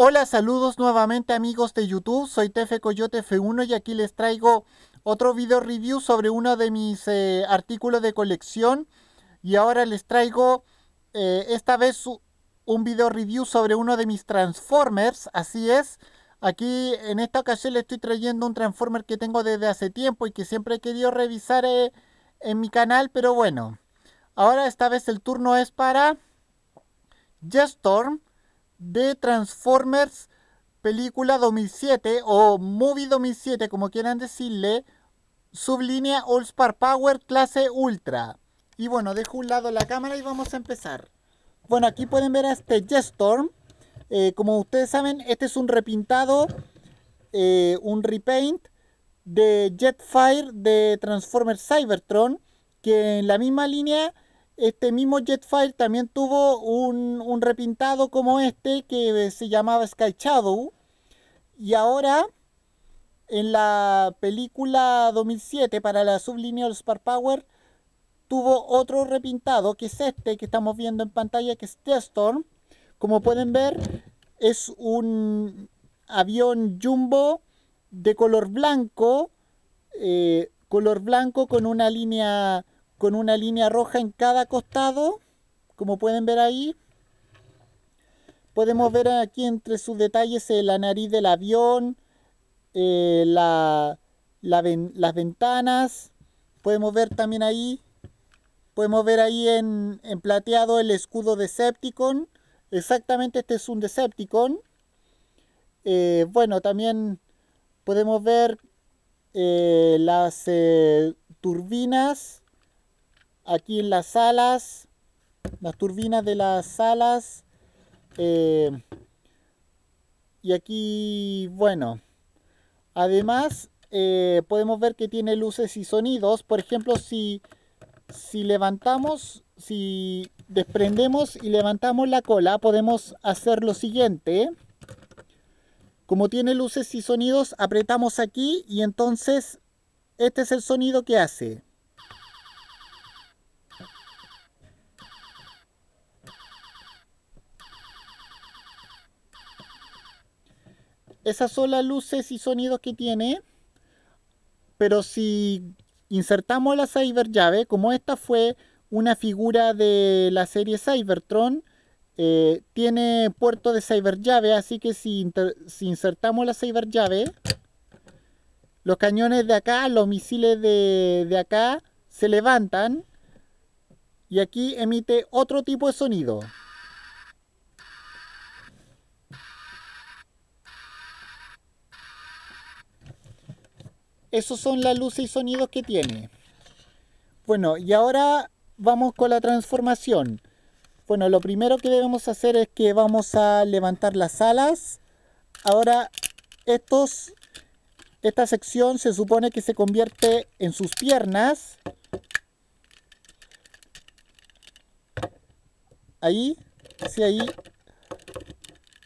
Hola, saludos nuevamente amigos de YouTube, soy Tefe Coyote F1 y aquí les traigo otro video review sobre uno de mis eh, artículos de colección y ahora les traigo eh, esta vez un video review sobre uno de mis Transformers, así es. Aquí en esta ocasión le estoy trayendo un Transformer que tengo desde hace tiempo y que siempre he querido revisar eh, en mi canal, pero bueno. Ahora esta vez el turno es para Jetstorm de Transformers Película 2007 o Movie 2007, como quieran decirle, sublínea All Power clase Ultra. Y bueno, dejo un lado la cámara y vamos a empezar. Bueno, aquí pueden ver a este Jetstorm. storm eh, como ustedes saben, este es un repintado, eh, un repaint de Jetfire de Transformers Cybertron, que en la misma línea este mismo Jetfire también tuvo un, repintado como este que se llamaba Sky Shadow. Y ahora, en la película 2007 para la Sublineal Spark Power, tuvo otro repintado que es este que estamos viendo en pantalla, que es Storm. Como pueden ver, es un avión jumbo de color blanco, eh, color blanco con una línea con una línea roja en cada costado, como pueden ver ahí. Podemos ver aquí entre sus detalles eh, la nariz del avión, eh, las ventanas. Podemos ver también ahí, podemos ver ahí en, plateado el escudo Decepticon. Exactamente este es un Decepticon. Eh, bueno, también podemos ver las turbinas aquí en las alas las turbinas de las alas eh, y aquí, bueno, además eh, podemos ver que tiene luces y sonidos. Por ejemplo, si, si levantamos, si desprendemos y levantamos la cola, podemos hacer lo siguiente. Como tiene luces y sonidos, apretamos aquí y entonces este es el sonido que hace. esas las luces y sonidos que tiene, pero si insertamos la Cyber llave, como esta fue una figura de la serie Cybertron, eh, tiene puerto de Cyber así que si, insertamos la Cyber los cañones de acá, los misiles de, de acá se levantan y aquí emite otro tipo de sonido. Esos son las luces y sonidos que tiene. Bueno, y ahora vamos con la transformación. Bueno, lo primero que debemos hacer es que vamos a levantar las alas. Ahora, estos, esta sección se supone que se convierte en sus piernas. Ahí, sí, ahí.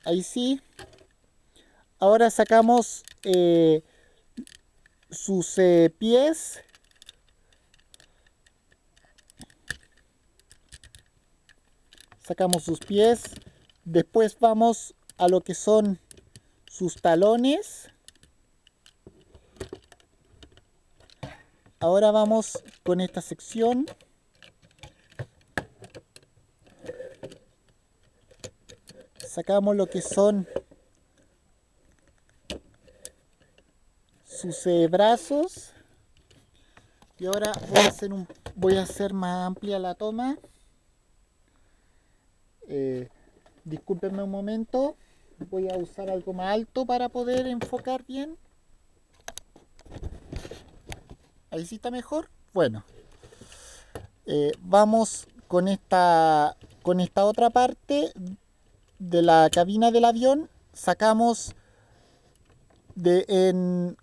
Ahí sí. Ahora sacamos eh, sus eh, pies sacamos sus pies después vamos a lo que son sus talones ahora vamos con esta sección sacamos lo que son sus eh, brazos. Y ahora voy a hacer, un, voy a hacer más amplia la toma. Eh, discúlpenme un momento. Voy a usar algo más alto para poder enfocar bien. Ahí sí está mejor. Bueno. Eh, vamos con esta, con esta otra parte de la cabina del avión. Sacamos de en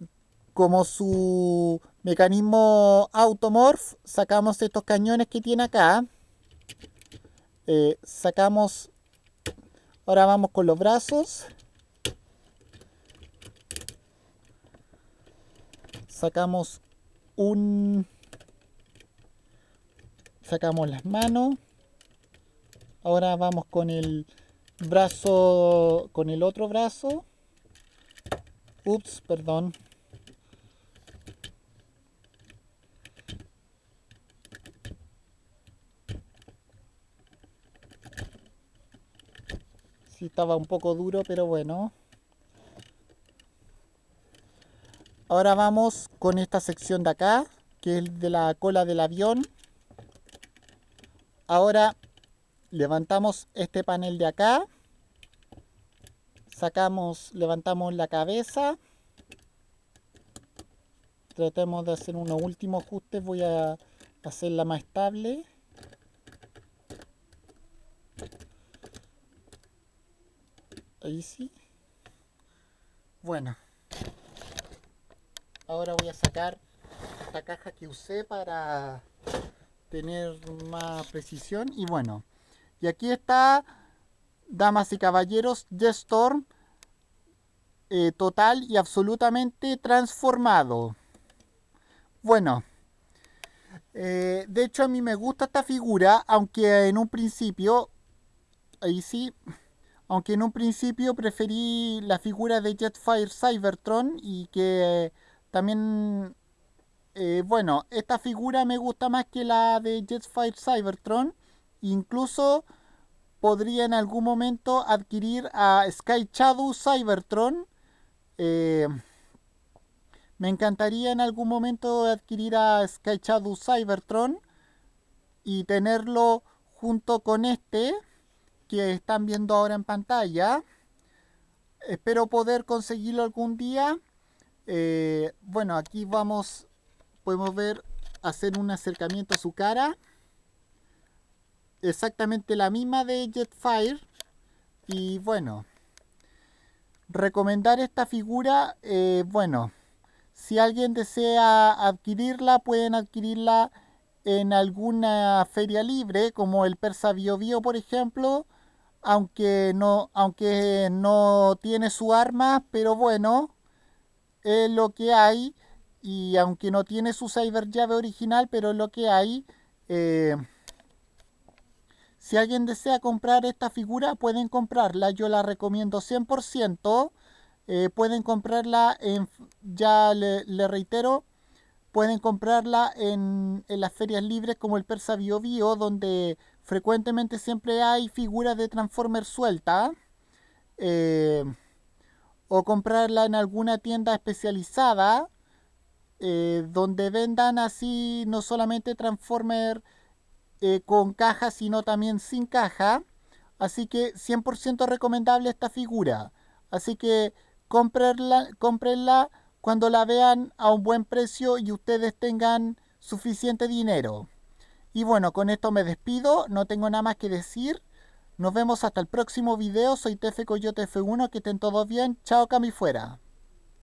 como su mecanismo automorf sacamos estos cañones que tiene acá. Eh, sacamos, ahora vamos con los brazos. Sacamos un... Sacamos las manos. Ahora vamos con el brazo, con el otro brazo. Ups, perdón. sí estaba un poco duro, pero bueno. Ahora vamos con esta sección de acá, que es de la cola del avión. Ahora levantamos este panel de acá. Sacamos, levantamos la cabeza. Tratemos de hacer unos últimos ajustes. Voy a hacerla más estable. bueno ahora voy a sacar la caja que usé para tener más precisión y bueno y aquí está damas y caballeros de Storm eh, total y absolutamente transformado bueno eh, de hecho a mí me gusta esta figura aunque en un principio ahí sí aunque en un principio preferí la figura de Jetfire Cybertron y que eh, también, eh, bueno, esta figura me gusta más que la de Jetfire Cybertron. Incluso podría en algún momento adquirir a Sky Shadow Cybertron. Eh, me encantaría en algún momento adquirir a Sky Shadow Cybertron y tenerlo junto con este que están viendo ahora en pantalla. Espero poder conseguirlo algún día. Eh, bueno, aquí vamos, podemos ver, hacer un acercamiento a su cara. Exactamente la misma de Jetfire. Y bueno, recomendar esta figura, eh, bueno, si alguien desea adquirirla, pueden adquirirla en alguna feria libre, como el Persa Bio Bio, por ejemplo, aunque no, aunque no tiene su arma, pero bueno, es lo que hay. Y aunque no tiene su cyber llave original, pero es lo que hay. Eh, si alguien desea comprar esta figura, pueden comprarla. Yo la recomiendo 100%. Eh, pueden comprarla en, ya le, reitero, pueden comprarla en, en, las ferias libres como el Persa Bio Bio, donde Frecuentemente siempre hay figuras de Transformer suelta eh, o comprarla en alguna tienda especializada eh, donde vendan así no solamente Transformer eh, con caja sino también sin caja. Así que 100% recomendable esta figura. Así que comprenla cómprenla cuando la vean a un buen precio y ustedes tengan suficiente dinero. Y bueno, con esto me despido, no tengo nada más que decir. Nos vemos hasta el próximo video, soy Tefe Coyote F1, que estén todos bien. Chao, Cami fuera.